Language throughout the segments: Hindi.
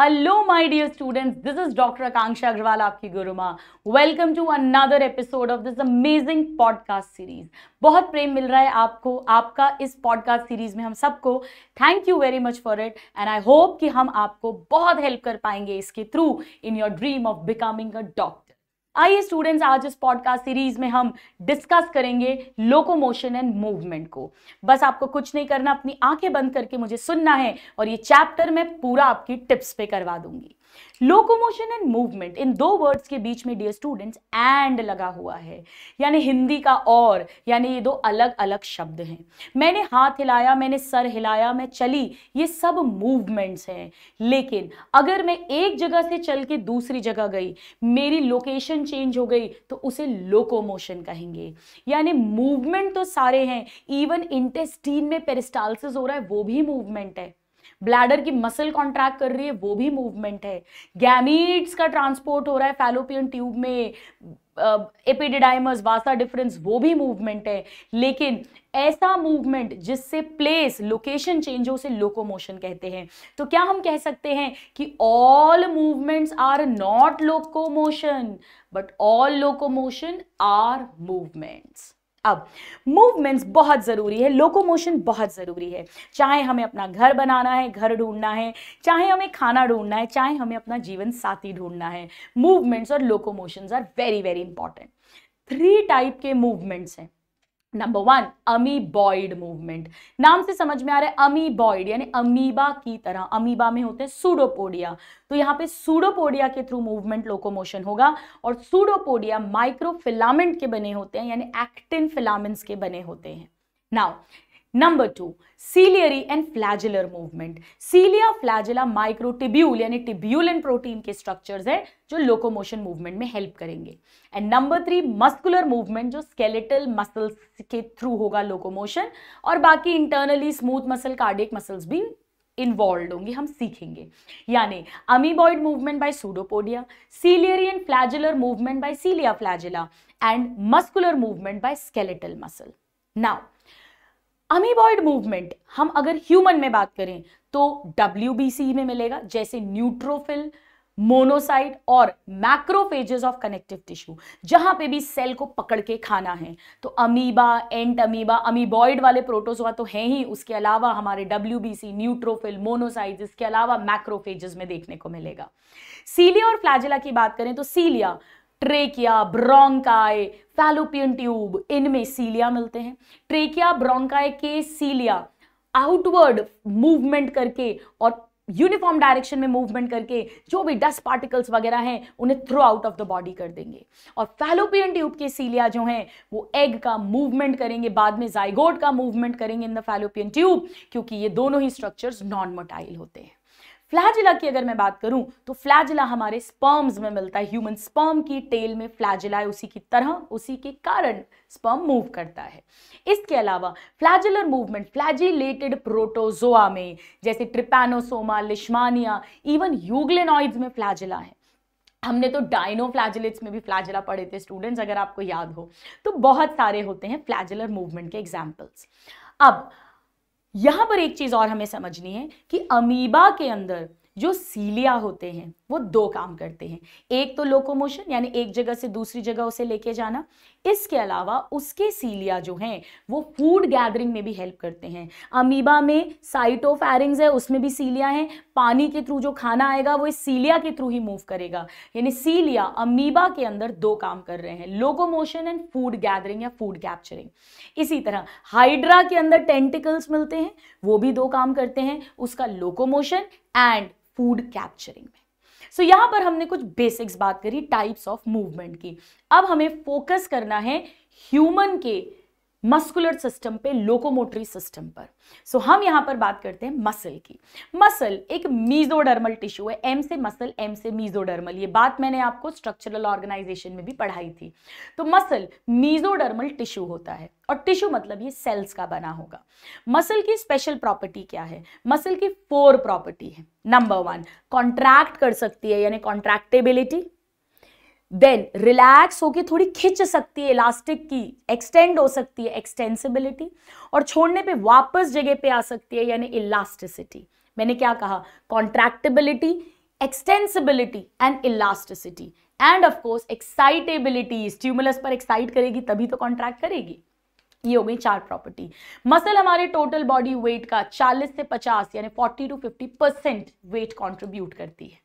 hello my dear students this is doctor Akanksha Agarwal आपकी गुरु माँ welcome to another episode of this amazing podcast series बहुत प्रेम मिल रहा है आपको आपका इस पॉडकास्ट सीरीज में हम सबको thank you very much for it and I hope कि हम आपको बहुत हेल्प कर पाएंगे इसके through in your dream of becoming a doctor आइए स्टूडेंट्स आज इस पॉडकास्ट सीरीज में हम डिस्कस करेंगे लोकोमोशन एंड मूवमेंट को बस आपको कुछ नहीं करना अपनी आंखें बंद करके मुझे सुनना है और ये चैप्टर मैं पूरा आपकी टिप्स पे करवा दूंगी लोकोमोशन एंड मूवमेंट इन दो वर्ड्स के बीच में डियर स्टूडेंट्स एंड लगा हुआ है यानी हिंदी का और यानी ये दो अलग अलग शब्द हैं मैंने हाथ हिलाया मैंने सर हिलाया मैं चली ये सब मूवमेंट्स हैं लेकिन अगर मैं एक जगह से चल के दूसरी जगह गई मेरी लोकेशन चेंज हो गई तो उसे लोकोमोशन कहेंगे यानी मूवमेंट तो सारे हैं इवन इंटेस्टीन में पेरिस्टालसिस हो रहा है वो भी मूवमेंट है ब्लैडर की मसल कॉन्ट्रैक्ट कर रही है वो भी मूवमेंट है गैमीट्स का ट्रांसपोर्ट हो रहा है फैलोपियन ट्यूब में एपिडिडाइमस वासा डिफरेंस वो भी मूवमेंट है लेकिन ऐसा मूवमेंट जिससे प्लेस लोकेशन चेंज हो से लोकोमोशन कहते हैं तो क्या हम कह सकते हैं कि all movements are not locomotion but all locomotion are movements अब मूवमेंट्स बहुत ज़रूरी है लोकोमोशन बहुत ज़रूरी है चाहे हमें अपना घर बनाना है घर ढूंढना है चाहे हमें खाना ढूंढना है चाहे हमें अपना जीवन साथी ढूंढना है मूवमेंट्स और locomotions are very very important three type के मूवमेंट्स हैं नंबर वन अमीबॉइड मूवमेंट नाम से समझ में आ रहा है अमीबॉइड यानी अमीबा की तरह अमीबा में होते हैं सूडोपोडिया तो यहाँ पे सूडोपोडिया के थ्रू मूवमेंट लोकोमोशन होगा और सूडोपोडिया माइक्रोफिलामेंट के बने होते हैं यानी एक्टिन फिलामेंट्स के बने होते हैं now number two ciliary and flagellar movement cilia flagella microtubule यानी एंड प्रोटीन के स्ट्रक्चर्स हैं जो लोकोमोशन मूवमेंट में हेल्प करेंगे and number three muscular movement जो स्केलेटल मसल्स के थ्रू होगा लोकोमोशन और बाकी internally smooth muscle cardiac muscles भी इन्वॉल्व होंगे हम सीखेंगे यानी amoeboid movement by pseudopodia ciliary and flagellar movement by cilia flagella and muscular movement by skeletal muscle now amoeboid movement हम अगर ह्यूमन में बात करें तो डब्ल्यू में मिलेगा जैसे न्यूट्रोफिल मोनोसाइट और मैक्रोफेजेस ऑफ कनेक्टिव टिश्यू जहां पे भी सेल को पकड़ के खाना है तो अमीबा एंट अमीबा अमीबॉइड वाले प्रोटोजोआ तो है ही उसके अलावा हमारे डब्ल्यू न्यूट्रोफिल मोनोसाइट इसके अलावा मैक्रोफेजेस में देखने को मिलेगा सीलिया और फ्लैजिला की बात करें तो cilia trachea bronchi fallopian tube इनमें सीलिया मिलते हैं ट्रेकिया ब्रोंकाय के सीलिया आउटवर्ड मूवमेंट करके और यूनिफॉर्म डायरेक्शन में मूवमेंट करके जो भी डस्ट पार्टिकल्स वगैरह हैं उन्हें through out of the body कर देंगे और फैलोपियन ट्यूब के सीलिया जो हैं वो एग का मूवमेंट करेंगे बाद में जाइगोड का मूवमेंट करेंगे इन द फैलोपियन ट्यूब क्योंकि ये दोनों ही स्ट्रक्चर्स नॉन मोटाइल होते हैं फ्लैजिला की अगर मैं बात करूं तो फ्लैजिला हमारे स्पर्म्स में मिलता है ह्यूमन स्पर्म की टेल में फ्लैजिला है उसी की तरह उसी के कारण स्पर्म मूव करता है इसके अलावा फ्लैजुलर मूवमेंट फ्लैजिलेटेड प्रोटोजोआ में जैसे ट्रिपेनोसोमा लिश्मानिया इवन यूग्लेनॉइड्स में फ्लैजिला है हमने तो डायनो फ्लैजिलेट्स में भी फ्लैजिला पढ़े थे स्टूडेंट्स अगर आपको याद हो तो बहुत सारे होते हैं फ्लैजुलर मूवमेंट के एग्जाम्पल्स अब यहां पर एक चीज़ और हमें समझनी है कि अमीबा के अंदर जो सीलिया होते हैं वो दो काम करते हैं एक तो लोकोमोशन यानी एक जगह से दूसरी जगह उसे लेके जाना इसके अलावा उसके सीलिया जो हैं वो फूड गैदरिंग में भी हेल्प करते हैं अमीबा में साइटोफैरिंग्स है उसमें भी सीलिया हैं पानी के थ्रू जो खाना आएगा वो इस सीलिया के थ्रू ही मूव करेगा यानी सीलिया अमीबा के अंदर दो काम कर रहे हैं लोकोमोशन एंड फूड गैदरिंग या फूड कैप्चरिंग इसी तरह हाइड्रा के अंदर टेंटिकल्स मिलते हैं वो भी दो काम करते हैं उसका लोकोमोशन एंड फूड कैप्चरिंग में सो so, यहां पर हमने कुछ बेसिक्स बात करी टाइप्स ऑफ मूवमेंट की अब हमें फोकस करना है ह्यूमन के मस्कुलर सिस्टम पे लोकोमोटरी सिस्टम पर सो so, हम यहां पर बात करते हैं मसल की मसल एक मीजोडर्मल टिश्यू है एम से मसल एम से मीजोडर्मल ये बात मैंने आपको स्ट्रक्चरल ऑर्गेनाइजेशन में भी पढ़ाई थी तो मसल मीजोडर्मल टिश्यू होता है और टिश्यू मतलब ये सेल्स का बना होगा मसल की स्पेशल प्रॉपर्टी क्या है मसल की फोर प्रॉपर्टी है नंबर वन कॉन्ट्रैक्ट कर सकती है यानी कॉन्ट्रैक्टेबिलिटी देन रिलैक्स होके थोड़ी खिंच सकती है इलास्टिक की एक्सटेंड हो सकती है एक्सटेंसिबिलिटी और छोड़ने पे वापस जगह पे आ सकती है यानी इलास्टिसिटी मैंने क्या कहा contractability extensibility and elasticity and of course excitability stimulus पर एक्साइट करेगी तभी तो कॉन्ट्रैक्ट करेगी ये हो गई चार प्रॉपर्टी मसल हमारे टोटल बॉडी वेट का 40 से 50 यानी 40 टू 50 परसेंट वेट कंट्रीब्यूट करती है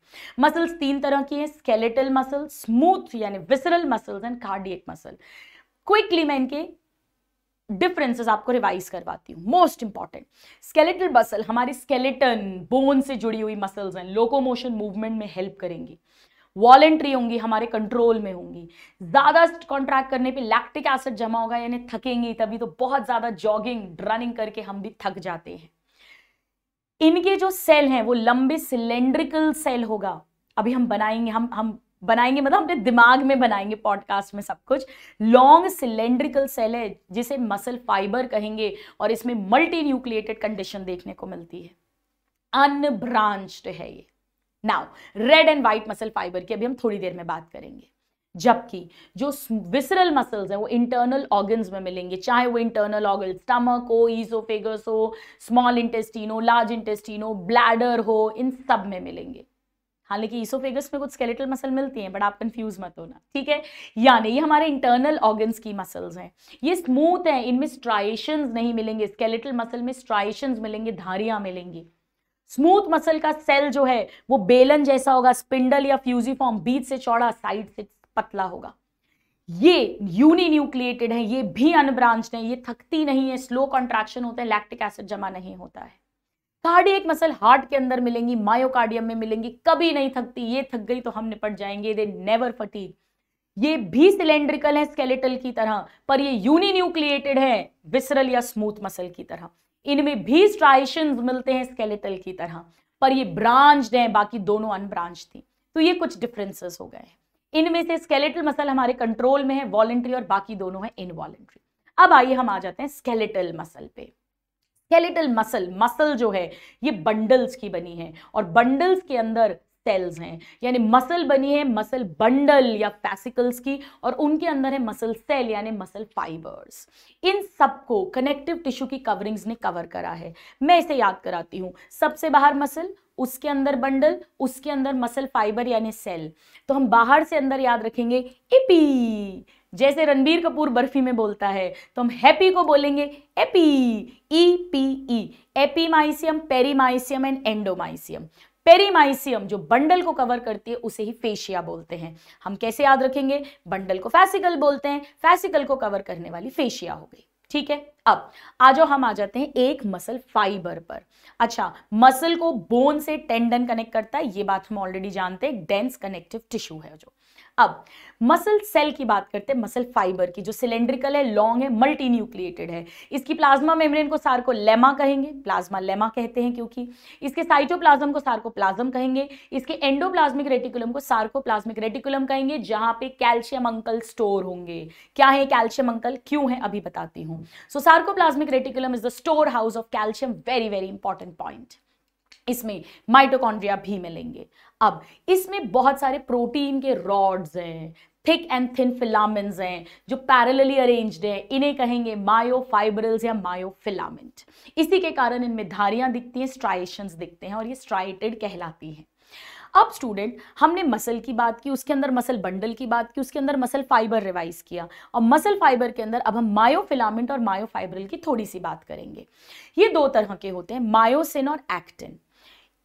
मसल्स तीन तरह की हैं स्केलेटल मसल स्मूथ यानी visceral muscles and cardiac muscle quickly मैं इनके डिफरेंसेस आपको रिवाइज करवाती हूँ मोस्ट इंपॉर्टेंट स्केलेटल मसल हमारी स्केलेटन बोन से जुड़ी हुई मसल्स हैं लोकोमोशन मूवमेंट में हेल्प करेंगी वॉलेंट्री होंगी हमारे कंट्रोल में होंगी ज़्यादा कॉन्ट्रैक्ट करने पे लैक्टिक एसिड जमा होगा यानी थकेंगी तभी तो बहुत ज़्यादा जॉगिंग रनिंग करके हम भी थक जाते हैं इनके जो सेल हैं वो लंबे सिलेंड्रिकल सेल होगा अभी हम बनाएंगे हम हम बनाएंगे मतलब अपने दिमाग में बनाएंगे पॉडकास्ट में सब कुछ लॉन्ग सिलेंड्रिकल सेल है जिसे मसल फाइबर कहेंगे और इसमें मल्टी न्यूक्लिएटेड कंडीशन देखने को मिलती है अनब्रांच्ड है ये now red and white muscle fibre की अभी हम थोड़ी देर में बात करेंगे जबकि जो विसरल मसल्स हैं वो इंटरनल ऑर्गन्स में मिलेंगे चाहे वो इंटरनल ऑर्गन स्टमक हो ईजोफेगस हो स्मॉल इंटेस्टिनो लार्ज इंटेस्टिनो ब्लैडर हो इन सब में मिलेंगे हालांकि ईसोफेगस में कुछ स्केलेटल मसल मिलती हैं बट आप कंफ्यूज मत होना ठीक है यानी ये हमारे इंटरनल ऑर्गन्स की मसल्स हैं ये स्मूथ हैं इनमें स्ट्राइशंस नहीं मिलेंगे स्केलेटल मसल में स्ट्राइशंस मिलेंगे धारियां मिलेंगी स्मूथ मसल का सेल जो है वो बेलन जैसा होगा स्पिंडल या फ्यूजीफॉर्म बीच से चौड़ा साइड से पतला होगा ये न्यूक्लिएटेड है ये भी अनब्रांच है ये थकती नहीं है स्लो कॉन्ट्रैक्शन होता है लैक्टिक एसिड जमा नहीं होता है कार्डियक मसल हार्ट के अंदर मिलेंगी मायोकार्डियम में मिलेंगी कभी नहीं थकती ये थक गई तो हम निपट जाएंगे दे नेवर फटीक ये भी सिलेंड्रिकल है स्केलेटल की तरह पर ये न्यूक्लिएटेड है विसरल या स्मूथ मसल की तरह इनमें भी स्ट्राइशन मिलते हैं स्केलेटल की तरह पर ये ब्रांच हैं बाकी दोनों अनब्रांच थी तो ये कुछ डिफरेंसेस हो गए हैं इनमें से स्केलेटल मसल हमारे कंट्रोल में है वॉलेंट्री और बाकी दोनों है इनवॉलेंट्री अब आइए हम आ जाते हैं स्केलेटल मसल पे स्केलेटल मसल मसल जो है ये बंडल्स की बनी है और बंडल्स के अंदर सेल्स हैं यानी मसल बनी है मसल बंडल या फैसिकल्स की और उनके अंदर है मसल सेल यानी मसल फाइबर्स इन सबको कनेक्टिव टिश्यू की कवरिंग्स ने कवर करा है मैं इसे याद कराती हूँ सबसे बाहर मसल उसके अंदर बंडल उसके अंदर मसल फाइबर यानी सेल तो हम बाहर से अंदर याद रखेंगे इपी जैसे रणबीर कपूर बर्फी में बोलता है तो हम हैप्पी को बोलेंगे epi E P E epimysium perimysium and endomysium perimysium जो बंडल को कवर करती है उसे ही फेशिया बोलते हैं हम कैसे याद रखेंगे बंडल को फैसिकल बोलते हैं फैसिकल को कवर करने वाली फेशिया हो गई ठीक है अब आ जाओ हम आ जाते हैं एक मसल फाइबर पर अच्छा मसल को बोन से टेंडन कनेक्ट करता है ये बात हम ऑलरेडी जानते हैं डेंस कनेक्टिव टिश्यू है जो अब मसल सेल की बात करते हैं मसल फाइबर की जो सिलेंड्रिकल है लॉन्ग है मल्टी न्यूक्लिएटेड है इसकी प्लाज्मा मेम्ब्रेन को सार को लेमा कहेंगे प्लाज्मा लेमा कहते हैं क्योंकि इसके साइटोप्लाज्म को सार को प्लाज्म कहेंगे इसके एंडोप्लाज्मिक रेटिकुलम को सार को प्लाज्मिक रेटिकुलम कहेंगे जहां पे कैल्शियम अंकल स्टोर होंगे क्या है कैल्शियम अंकल क्यों है अभी बताती हूँ so sarcoplasmic reticulum is the store house of calcium very very important point इसमें माइटोकॉन्ड्रिया भी मिलेंगे अब इसमें बहुत सारे प्रोटीन के रॉड्स हैं थिक एंड थिन फिलामेंट्स हैं जो पैरेलली अरेंज्ड हैं इन्हें कहेंगे मायोफाइब्रल्स या मायोफिलामेंट इसी के कारण इनमें धारियां दिखती हैं स्ट्राइशंस दिखते हैं और ये स्ट्राइटेड कहलाती हैं अब स्टूडेंट हमने मसल की बात की उसके अंदर मसल बंडल की बात की उसके अंदर मसल फाइबर रिवाइज किया और मसल फाइबर के अंदर अब हम मायोफिलामेंट और मायोफाइब्रल की थोड़ी सी बात करेंगे ये दो तरह के होते हैं मायोसिन और एक्टिन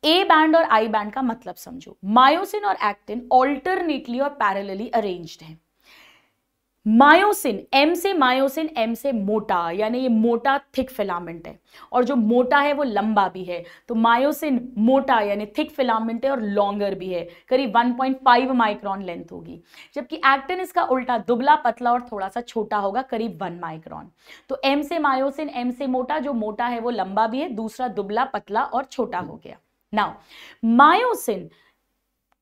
ए बैंड और आई बैंड का मतलब समझो मायोसिन और एक्टिन ऑल्टरनेटली और पैरेलली अरेंज्ड हैं मायोसिन एम से मायोसिन एम से मोटा यानी ये मोटा थिक फिलामेंट है और जो मोटा है वो लंबा भी है तो मायोसिन मोटा यानी थिक फिलामेंट है और लॉन्गर भी है करीब 1.5 माइक्रोन लेंथ होगी जबकि एक्टिन इसका उल्टा दुबला पतला और थोड़ा सा छोटा होगा करीब 1 माइक्रोन तो एम से मायोसिन एम से मोटा जो मोटा है वो लंबा भी है दूसरा दुबला पतला और छोटा हो गया नाउ मायोसिन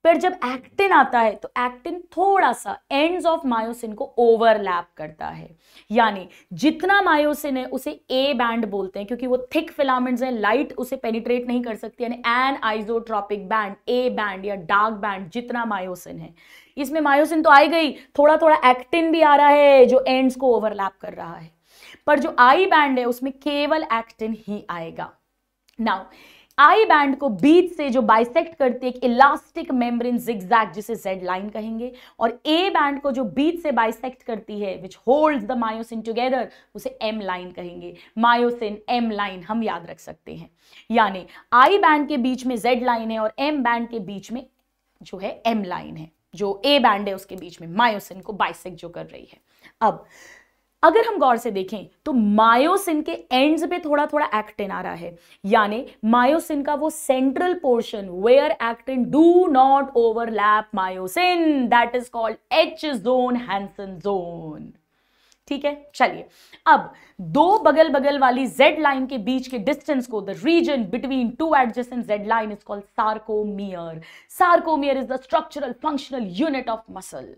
पर जब एक्टिन आता है तो एक्टिन थोड़ा सा एंड्स ऑफ मायोसिन को ओवरलैप करता है यानी जितना मायोसिन है उसे ए बैंड बोलते हैं क्योंकि वो थिक फिलामेंट्स हैं लाइट उसे पेनिट्रेट नहीं कर सकती यानी anisotropic band A band या डार्क बैंड जितना मायोसिन है इसमें मायोसिन तो आई गई थोड़ा थोड़ा एक्टिन भी आ रहा है जो एंड्स को ओवरलैप कर रहा है पर जो आई बैंड है उसमें केवल एक्टिन ही आएगा नाउ आई बैंड को बीच से जो बाइसेक्ट करती है एक इलास्टिक मेम्ब्रेन जिग्जैग जिसे जेड लाइन कहेंगे और ए बैंड को जो बीच से बाइसेक्ट करती है which holds the myosin together उसे एम लाइन कहेंगे मायोसिन एम लाइन हम याद रख सकते हैं यानी आई बैंड के बीच में जेड लाइन है और एम बैंड के बीच में जो है एम लाइन है जो ए बैंड है उसके बीच में मायोसिन को बाइसेक्ट जो कर रही है अब अगर हम गौर से देखें तो मायोसिन के एंड्स पे थोड़ा थोड़ा एक्टिन आ रहा है यानी मायोसिन का वो central portion where actin do not overlap myosin that is called H zone Hensen zone ठीक है चलिए अब दो बगल बगल वाली जेड लाइन के बीच के डिस्टेंस को the region between two adjacent Z line is called sarcomere sarcomere is the structural functional unit of muscle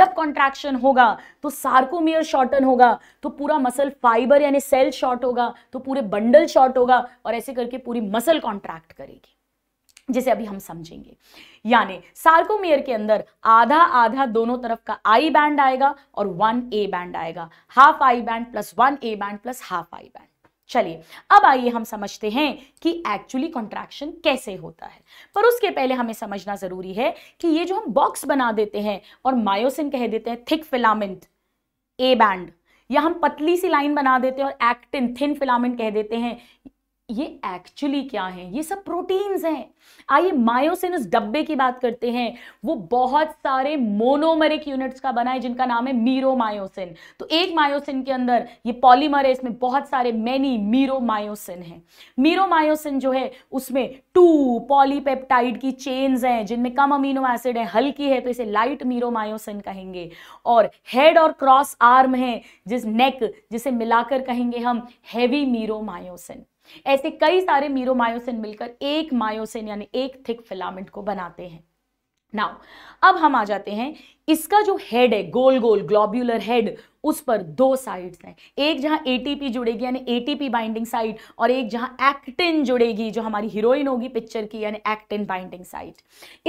जब कॉन्ट्रैक्शन होगा तो सार्कोमियर शॉर्टन होगा तो पूरा मसल फाइबर यानी सेल शॉर्ट होगा तो पूरे बंडल शॉर्ट होगा और ऐसे करके पूरी मसल कॉन्ट्रैक्ट करेगी जिसे अभी हम समझेंगे यानी सार्कोमियर के अंदर आधा आधा दोनों तरफ का आई बैंड आएगा और वन ए बैंड आएगा half I band plus one A band plus half I band चलिए अब आइए हम समझते हैं कि एक्चुअली कॉन्ट्रैक्शन कैसे होता है पर उसके पहले हमें समझना ज़रूरी है कि ये जो हम बॉक्स बना देते हैं और मायोसिन कह देते हैं थिक फिलामेंट ए बैंड या हम पतली सी लाइन बना देते हैं और एक्टिन थिन फिलामेंट कह देते हैं ये एक्चुअली क्या है ये सब प्रोटीन्स हैं आइए मायोसिन उस डब्बे की बात करते हैं वो बहुत सारे मोनोमरिक यूनिट्स का बना है जिनका नाम है मीरो मायोसिन तो एक मायोसिन के अंदर ये पॉलीमर है इसमें बहुत सारे मैनी मीरोमायोसिन है मीरोमायोसिन जो है उसमें टू पॉलीपेप्टाइड की चेन्स हैं जिनमें कम अमीनो एसिड है हल्की है तो इसे लाइट मीरोमायोसिन कहेंगे और हेड और क्रॉस आर्म है जिस नेक जिसे मिलाकर कहेंगे हम हैवी मीरोमायोसिन ऐसे कई सारे मीरोमायोसिन मिलकर एक मायोसिन यानी एक थिक फिलामेंट को बनाते हैं नाउ अब हम आ जाते हैं इसका जो हेड है गोल गोल ग्लोब्यूलर हेड उस पर दो साइड्स हैं एक जहां एटीपी जुड़ेगी यानी एटीपी बाइंडिंग साइट और एक जहां एक्टिन जुड़ेगी जो हमारी हीरोइन होगी पिक्चर की यानी एक्टिन बाइंडिंग साइट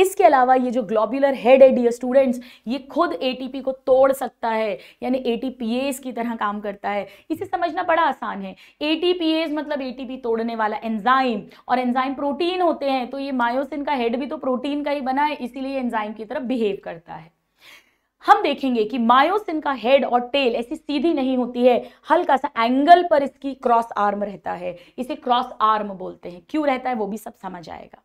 इसके अलावा ये जो ग्लोब्यूलर हेड है डियर स्टूडेंट्स ये खुद एटीपी को तोड़ सकता है यानी एटीपीएस की तरह काम करता है इसे समझना बड़ा आसान है एटीपीएस मतलब एटीपी तोड़ने वाला एंजाइम और एंजाइम प्रोटीन होते हैं तो ये मायोसिन का हेड भी तो प्रोटीन का ही बना है इसीलिए एंजाइम की तरफ बिहेव करता है हम देखेंगे कि मायोसिन का हेड और टेल ऐसी सीधी नहीं होती है हल्का सा एंगल पर इसकी क्रॉस आर्म रहता है इसे क्रॉस आर्म बोलते हैं क्यों रहता है वो भी सब समझ आएगा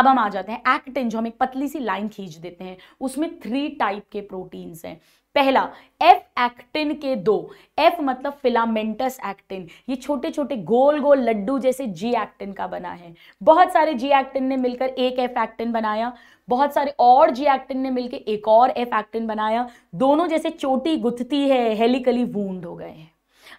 अब हम आ जाते हैं एक्टिन जो हम एक पतली सी लाइन खींच देते हैं उसमें थ्री टाइप के प्रोटीन्स हैं पहला एफ एक्टिन के दो एफ मतलब फिलामेंटस एक्टिन ये छोटे छोटे गोल गोल लड्डू जैसे जी एक्टिन का बना है बहुत सारे जी एक्टिन ने मिलकर एक एफ एक्टिन बनाया बहुत सारे और जी एक्टिन ने मिलकर एक और एफ एक्टिन बनाया दोनों जैसे चोटी गुथती है हेलिकली वूंड हो गए हैं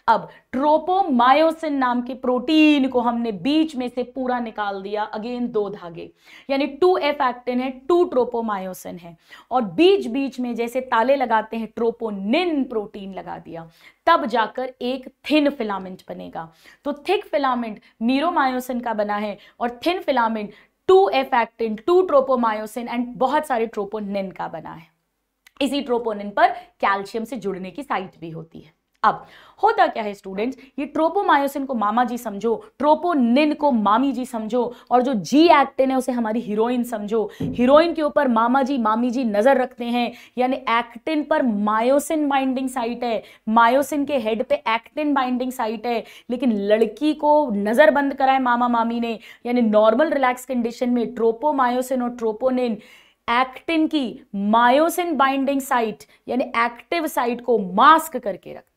अब ट्रोपोमायोसिन नाम के प्रोटीन को हमने बीच में से पूरा निकाल दिया अगेन दो धागे यानी टू एफ एक्टिन है टू ट्रोपोमायोसिन है और बीच बीच में जैसे ताले लगाते हैं ट्रोपोनिन प्रोटीन लगा दिया तब जाकर एक थिन फिलामेंट बनेगा तो थिक फिलामेंट मीरोमायोसिन का बना है और thin filament two F actin two tropomyosin and बहुत सारे ट्रोपोनिन का बना है इसी ट्रोपोनिन पर कैल्शियम से जुड़ने की साइट भी होती है अब होता क्या है स्टूडेंट्स ये ट्रोपोमायोसिन को मामा जी समझो ट्रोपोनिन को मामी जी समझो और जो जी एक्टिन है उसे हमारी हीरोइन समझो हीरोइन के ऊपर मामा जी मामी जी नजर रखते हैं यानी एक्टिन पर मायोसिन बाइंडिंग साइट है मायोसिन के हेड पे एक्टिन बाइंडिंग साइट है लेकिन लड़की को नजर बंद कराए मामा मामी ने यानी नॉर्मल रिलैक्स कंडीशन में ट्रोपोमायोसिन और ट्रोपोनिन एक्टिन की मायोसिन बाइंडिंग साइट यानी एक्टिव साइट को मास्क करके रखते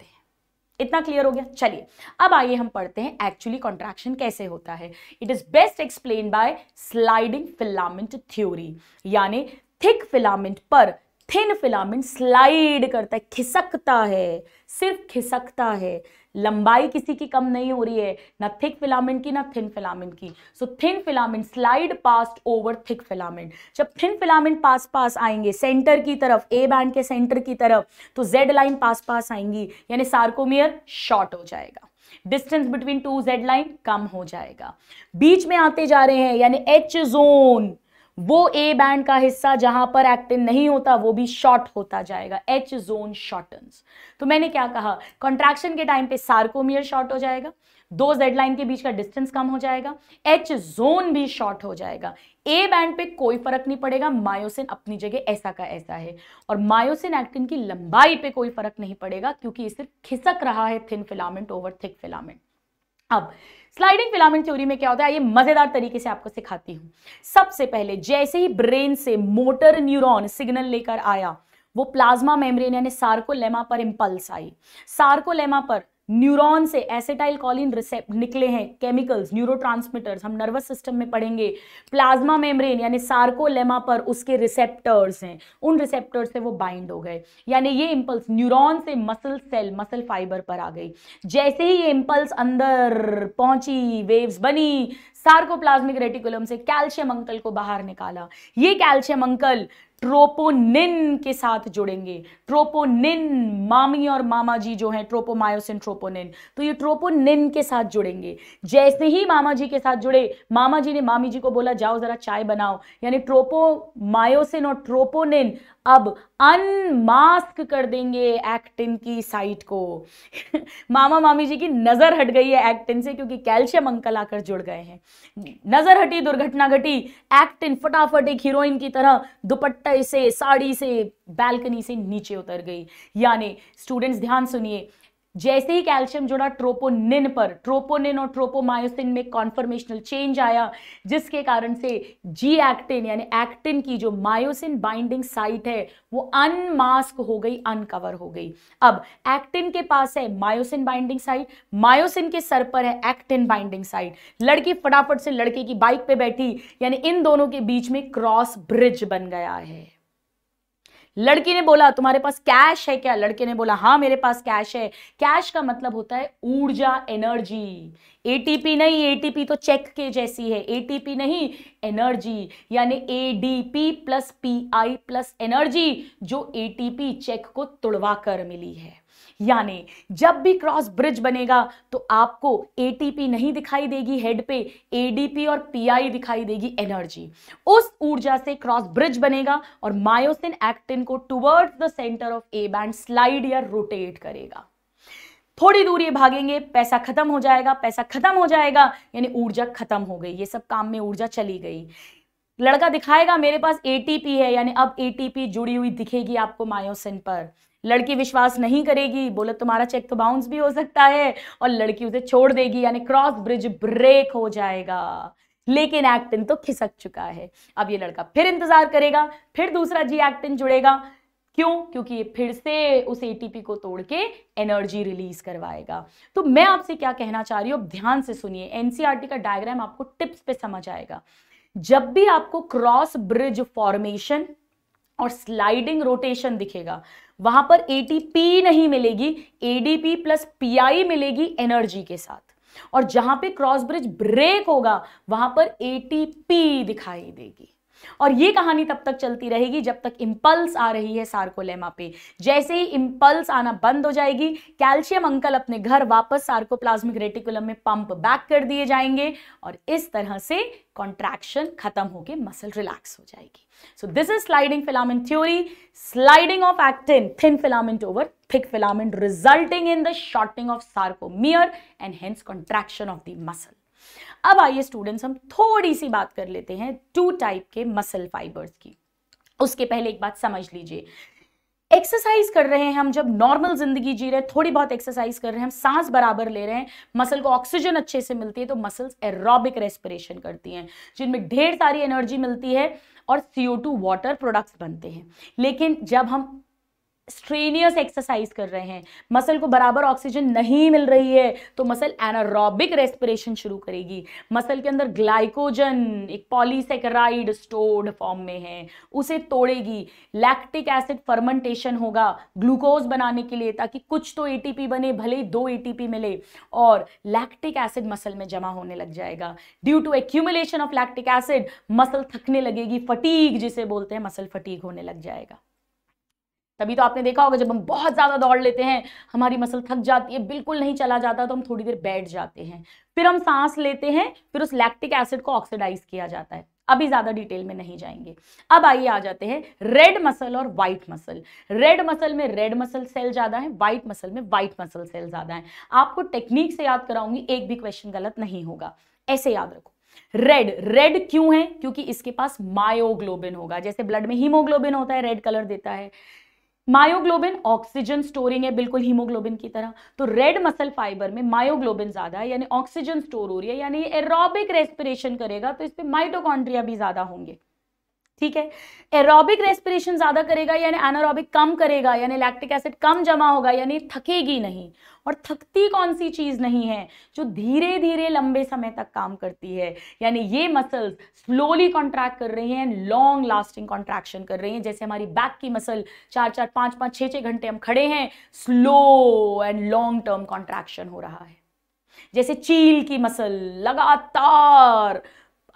इतना क्लियर हो गया चलिए अब आइए हम पढ़ते हैं एक्चुअली कॉन्ट्रैक्शन कैसे होता है it is best explain by sliding filament theory यानी थिक फिलामेंट पर थिन फिलामेंट स्लाइड करता है खिसकता है सिर्फ खिसकता है लंबाई किसी की कम नहीं हो रही है ना थिक फिलामेंट की ना थिन फिलामेंट की so thin filament slide past over thick filament जब थिन फिलामेंट पास पास आएंगे सेंटर की तरफ ए बैंड के सेंटर की तरफ तो जेड लाइन पास पास आएंगी यानी सार्कोमियर शॉर्ट हो जाएगा distance between two Z line कम हो जाएगा बीच में आते जा रहे हैं यानी एच जोन वो ए बैंड का हिस्सा जहां पर एक्टिन नहीं होता वो भी शॉर्ट होता जाएगा एच जोन शॉर्टन्स तो मैंने क्या कहा कॉन्ट्रैक्शन के टाइम पे सार्कोमियर शॉर्ट हो जाएगा दो जेड लाइन के बीच का डिस्टेंस कम हो जाएगा एच जोन भी शॉर्ट हो जाएगा ए बैंड पे कोई फर्क नहीं पड़ेगा मायोसिन अपनी जगह ऐसा का ऐसा है और मायोसिन एक्टिन की लंबाई पे कोई फर्क नहीं पड़ेगा क्योंकि ये सिर्फ खिसक रहा है thin filament over thick filament अब स्लाइडिंग फिलामेंट थ्योरी में क्या होता है ये मजेदार तरीके से आपको सिखाती हूं सबसे पहले जैसे ही ब्रेन से मोटर न्यूरॉन सिग्नल लेकर आया वो प्लाज्मा मेम्ब्रेन यानी सार्कोलेमा पर इंपल्स आई सार्कोलेमा पर न्यूरॉन से एसेटाइल कॉलिन रिसेप्ट निकले हैं केमिकल्स न्यूरोट्रांसमीटर्स हम नर्वस सिस्टम में पढ़ेंगे प्लाज्मा मेम्ब्रेन यानी सार्कोलेमा पर उसके रिसेप्टर्स हैं उन रिसेप्टर्स से वो बाइंड हो गए यानी ये इम्पल्स न्यूरॉन से मसल सेल मसल फाइबर पर आ गई जैसे ही ये इम्पल्स अंदर पहुंची वेव्स बनी सार्कोप्लाज्मिक रेटिकुलम से कैल्शियम अंकल को बाहर निकाला ये कैल्शियम अंकल ट्रोपोनिन के साथ जुड़ेंगे ट्रोपोनिन मामी और मामा जी जो हैं ट्रोपोमायोसिन ट्रोपोनिन तो ये ट्रोपोनिन के साथ जुड़ेंगे जैसे ही मामा जी के साथ जुड़े मामा जी ने मामी जी को बोला जाओ ज़रा चाय बनाओ यानी ट्रोपोमायोसिन और ट्रोपोनिन अब अनमास्क कर देंगे एक्टिन की साइट को मामा मामी जी की नज़र हट गई है एक्टिन से क्योंकि कैल्शियम अंकल आकर जुड़ गए हैं नज़र हटी दुर्घटना घटी एक्टिन फटाफट एक हीरोइन की तरह दुपट्टे से साड़ी से बैल्कनी से नीचे उतर गई यानी स्टूडेंट्स ध्यान सुनिए जैसे ही कैल्शियम जुड़ा ट्रोपोनिन पर ट्रोपोनिन और ट्रोपोमायोसिन में कॉन्फर्मेशनल चेंज आया जिसके कारण से जी एक्टिन यानी एक्टिन की जो मायोसिन बाइंडिंग साइट है वो अनमास्क हो गई अनकवर हो गई अब एक्टिन के पास है मायोसिन बाइंडिंग साइट मायोसिन के सर पर है एक्टिन बाइंडिंग साइट लड़की फटाफट से लड़के की बाइक पे बैठी यानी इन दोनों के बीच में क्रॉस ब्रिज बन गया है लड़की ने बोला तुम्हारे पास कैश है क्या लड़के ने बोला हाँ मेरे पास कैश है कैश का मतलब होता है ऊर्जा एनर्जी एटीपी नहीं एटीपी तो चेक के जैसी है एटीपी नहीं एनर्जी यानी ADP plus Pi plus energy जो एटीपी चेक को तुड़वा कर मिली है यानी जब भी क्रॉस ब्रिज बनेगा तो आपको एटीपी नहीं दिखाई देगी हेड पे एडीपी और पीआई दिखाई देगी एनर्जी उस ऊर्जा से क्रॉस ब्रिज बनेगा और मायोसिन एक्टिन को towards the centre of A band slide या रोटेट करेगा थोड़ी दूर ये भागेंगे पैसा खत्म हो जाएगा पैसा खत्म हो जाएगा यानी ऊर्जा खत्म हो गई ये सब काम में ऊर्जा चली गई लड़का दिखाएगा मेरे पास एटीपी है यानी अब एटीपी जुड़ी हुई दिखेगी आपको मायोसिन पर लड़की विश्वास नहीं करेगी बोले तुम्हारा चेक तो बाउंस भी हो सकता है और लड़की उसे छोड़ देगी यानी क्रॉस ब्रिज ब्रेक हो जाएगा लेकिन एक्टिन तो खिसक चुका है अब ये लड़का फिर इंतजार करेगा फिर दूसरा जी एक्टिन जुड़ेगा क्यों क्योंकि ये फिर से उस एटीपी को तोड़ के एनर्जी रिलीज करवाएगा तो मैं आपसे क्या कहना चाह रही हूं ध्यान से सुनिए एनसीआरटी e का डायग्राम आपको टिप्स पे समझ आएगा जब भी आपको क्रॉस ब्रिज फॉर्मेशन और स्लाइडिंग रोटेशन दिखेगा वहां पर एटीपी नहीं मिलेगी एडीपी प्लस पीआई मिलेगी एनर्जी के साथ और जहां पे क्रॉस ब्रिज ब्रेक होगा वहां पर एटीपी दिखाई देगी और ये कहानी तब तक चलती रहेगी जब तक इम्पल्स आ रही है सार्कोलेमा पे जैसे ही इम्पल्स आना बंद हो जाएगी कैल्शियम अंकल अपने घर वापस सार्कोप्लाज्मिक रेटिकुलम में पंप बैक कर दिए जाएंगे और इस तरह से कॉन्ट्रैक्शन खत्म होकर मसल रिलैक्स हो जाएगी so this is sliding filament theory sliding of actin thin filament over thick filament resulting in the shorting of sarcomere and hence contraction of the muscle अब आइए स्टूडेंट्स हम थोड़ी सी बात कर लेते हैं टू टाइप के मसल फाइबर्स की उसके पहले एक बात समझ लीजिए एक्सरसाइज कर रहे हैं हम जब नॉर्मल जिंदगी जी रहे हैं थोड़ी बहुत एक्सरसाइज कर रहे हैं हम सांस बराबर ले रहे हैं मसल को ऑक्सीजन अच्छे से मिलती है तो मसल्स एरोबिक रेस्पिरेशन करती हैं जिनमें ढेर सारी एनर्जी मिलती है और सीओ टू वाटर प्रोडक्ट्स बनते हैं लेकिन जब हम स्ट्रेनियस एक्सरसाइज कर रहे हैं मसल को बराबर ऑक्सीजन नहीं मिल रही है तो मसल एनारोबिक रेस्पिरेशन शुरू करेगी मसल के अंदर ग्लाइकोजन एक पॉलीसेकेराइड स्टोर्ड फॉर्म में है उसे तोड़ेगी लैक्टिक एसिड फर्मेंटेशन होगा ग्लूकोज बनाने के लिए ताकि कुछ तो एटीपी बने भले ही दो एटीपी मिले और लैक्टिक एसिड मसल में जमा होने लग जाएगा due to accumulation of lactic acid muscle थकने लगेगी फटीक जिसे बोलते हैं मसल फटीक होने लग जाएगा तभी तो आपने देखा होगा जब हम बहुत ज़्यादा दौड़ लेते हैं हमारी मसल थक जाती है बिल्कुल नहीं चला जाता तो हम थोड़ी देर बैठ जाते हैं फिर हम सांस लेते हैं फिर उस लैक्टिक एसिड को ऑक्सीडाइज किया जाता है अभी ज़्यादा डिटेल में नहीं जाएंगे अब आइए आ जाते हैं रेड मसल और व्हाइट मसल रेड मसल में रेड मसल सेल ज़्यादा है व्हाइट मसल में व्हाइट मसल सेल ज़्यादा है आपको टेक्निक से याद कराऊंगी एक भी क्वेश्चन गलत नहीं होगा ऐसे याद रखो रेड रेड क्यों है क्योंकि इसके पास मायोग्लोबिन होगा जैसे ब्लड में हीमोग्लोबिन होता है रेड कलर देता है मायोग्लोबिन ऑक्सीजन स्टोरिंग है बिल्कुल हीमोग्लोबिन की तरह तो रेड मसल फाइबर में मायोग्लोबिन ज़्यादा है यानी ऑक्सीजन स्टोर हो रही है यानी एरोबिक रेस्पिरेशन करेगा तो इस पर माइटोकॉन्ड्रिया भी ज़्यादा होंगे ठीक है एरोबिक रेस्पिरेशन ज़्यादा करेगा यानी एनारोबिक कम करेगा यानी लैक्टिक एसिड कम जमा होगा यानी थकेगी नहीं और थकती कौन सी चीज़ नहीं है जो धीरे धीरे लंबे समय तक काम करती है यानी ये मसल्स स्लोली कॉन्ट्रैक्ट कर रही हैं लॉन्ग लास्टिंग कॉन्ट्रैक्शन कर रही हैं जैसे हमारी बैक की मसल चार चार पांच पांच छह छह घंटे हम खड़े हैं slow and long term contraction हो रहा है जैसे चील की मसल लगातार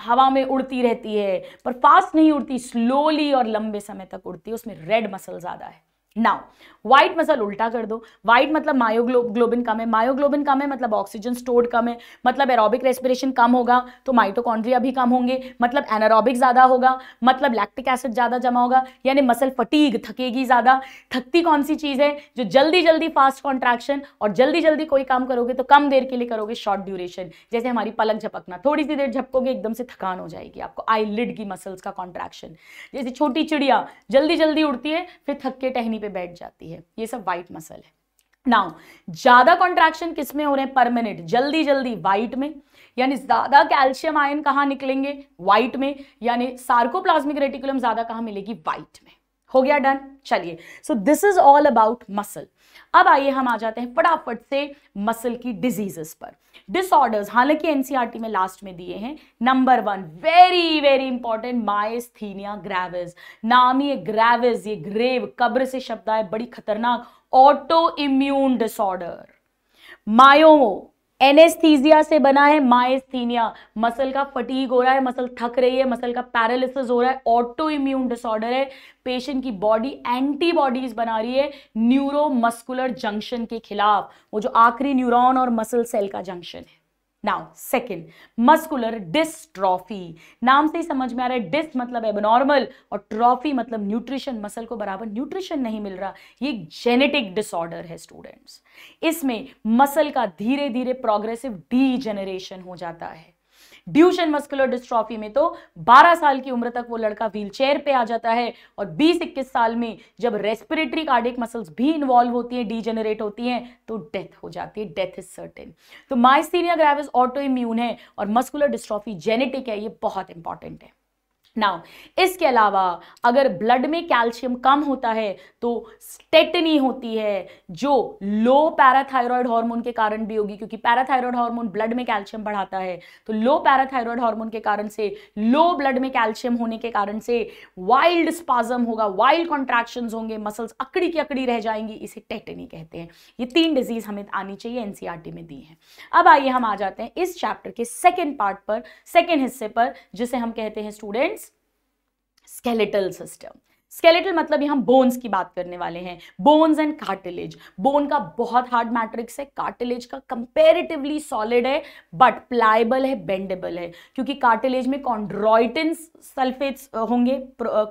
हवा में उड़ती रहती है पर फास्ट नहीं उड़ती स्लोली और लंबे समय तक उड़ती है उसमें रेड मसल ज़्यादा है नाउ व्हाइट मसल उल्टा कर दो वाइट मतलब मायोग्लोबिन कम है मायोग्लोबिन कम है मतलब ऑक्सीजन स्टोर्ड कम है मतलब एरोबिक रेस्पिरेशन कम होगा तो माइटोकॉन्ड्रिया भी कम होंगे मतलब एनारोबिक ज़्यादा होगा मतलब लैक्टिक एसिड ज़्यादा जमा होगा यानी मसल फटीग थकेगी ज़्यादा थकती कौन सी चीज़ है जो जल्दी जल्दी फास्ट कॉन्ट्रैक्शन और जल्दी जल्दी कोई काम करोगे तो कम देर के लिए करोगे शॉर्ट ड्यूरेशन जैसे हमारी पलक झपकना थोड़ी सी देर झपकोगे एकदम से थकान हो जाएगी आपको आई की मसल्स का कॉन्ट्रैक्शन जैसे छोटी चिड़िया जल्दी जल्दी उड़ती है फिर थक के टहनी पे बैठ जाती है होती है ये सब वाइट मसल है नाउ ज्यादा कॉन्ट्रैक्शन किसमें हो रहे हैं पर जल्दी जल्दी वाइट में यानी ज्यादा कैल्शियम आयन कहां निकलेंगे व्हाइट में यानी सार्कोप्लाज्मिक रेटिकुलम ज्यादा कहां मिलेगी व्हाइट में हो गया डन चलिए so this is all about muscle अब आइए हम आ जाते हैं फटाफट से मसल की डिजीजेस पर डिसऑर्डर्स हालांकि एनसीईआरटी में लास्ट में दिए हैं number one very very important myasthenia gravis नाम ये ग्रेविज ये ग्रेव कब्र से शब्द आए बड़ी खतरनाक ऑटो इम्यून डिसऑर्डर मायोमो एनेस्थीजिया से बना है माएस्थीनिया मसल का फटीक हो रहा है मसल थक रही है मसल का पैरालिसिस हो रहा है ऑटो इम्यून डिसऑर्डर है पेशेंट की बॉडी एंटीबॉडीज बना रही है न्यूरोमस्कुलर जंक्शन के खिलाफ वो जो आखिरी न्यूरॉन और मसल सेल का जंक्शन है नाउ सेकेंड मस्कुलर डिस्ट्रॉफी नाम से ही समझ में आ रहा है डिस मतलब एबनॉर्मल और ट्रॉफी मतलब न्यूट्रिशन मसल को बराबर न्यूट्रिशन नहीं मिल रहा ये जेनेटिक डिसऑर्डर है स्टूडेंट्स इसमें मसल का धीरे धीरे प्रोग्रेसिव डीजेनरेशन हो जाता है ड्यूशन मस्कुलर डिस्ट्रॉफी में तो 12 साल की उम्र तक वो लड़का व्हीलचेयर पे आ जाता है और 20-21 साल में जब रेस्पिरेटरी कार्डिक मसल्स भी इन्वॉल्व होती हैं डीजेनरेट होती हैं तो डेथ हो जाती है डेथ इज सर्टेन तो माइस्थीरिया ग्रेविस ऑटो इम्यून है और मस्कुलर डिस्ट्रॉफी जेनेटिक है ये बहुत इंपॉर्टेंट है नाउ इसके अलावा अगर ब्लड में कैल्शियम कम होता है तो स्टेटनी होती है जो लो पैराथायरॉयड हार्मोन के कारण भी होगी क्योंकि पैराथायरॉयड हार्मोन ब्लड में कैल्शियम बढ़ाता है तो लो पैराथायरॉयड हार्मोन के कारण से लो ब्लड में कैल्शियम होने के कारण से वाइल्ड स्पाजम होगा वाइल्ड कॉन्ट्रैक्शन होंगे मसल्स अकड़ी की अकड़ी रह जाएंगी इसे टेटनी कहते हैं ये तीन डिजीज हमें आनी चाहिए एनसीआरटी e में दी है अब आइए हम आ जाते हैं इस चैप्टर के सेकेंड पार्ट पर सेकेंड हिस्से पर जिसे हम कहते हैं स्टूडेंट्स स्केलेटल सिस्टम स्केलेटल मतलब यहाँ बोन्स की बात करने वाले हैं बोन्स एंड कार्टिलेज बोन का बहुत हार्ड मैट्रिक्स है कार्टिलेज का कंपेरेटिवली सॉलिड है बट प्लाइबल है बेंडेबल है क्योंकि कार्टिलेज में कॉन्ड्रॉइटिन सल्फेट्स होंगे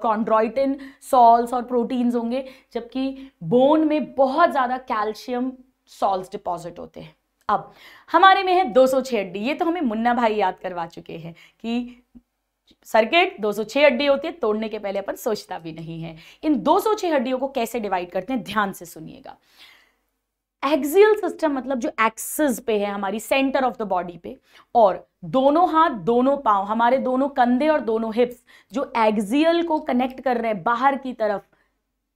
कॉन्ड्रॉइटिन सॉल्स और प्रोटीन्स होंगे जबकि बोन में बहुत ज़्यादा कैल्शियम सॉल्स डिपॉजिट होते हैं अब हमारे में है 206 हड्डी ये तो हमें मुन्ना भाई याद करवा चुके हैं कि सर्किट 206 हड्डी होती है तोड़ने के पहले अपन सोचता भी नहीं है इन 206 हड्डियों को कैसे डिवाइड करते हैं ध्यान से सुनिएगा एक्सियल सिस्टम मतलब जो एक्सिस पे है हमारी सेंटर ऑफ द बॉडी पे और दोनों हाथ दोनों पांव हमारे दोनों कंधे और दोनों हिप्स जो एक्सियल को कनेक्ट कर रहे हैं बाहर की तरफ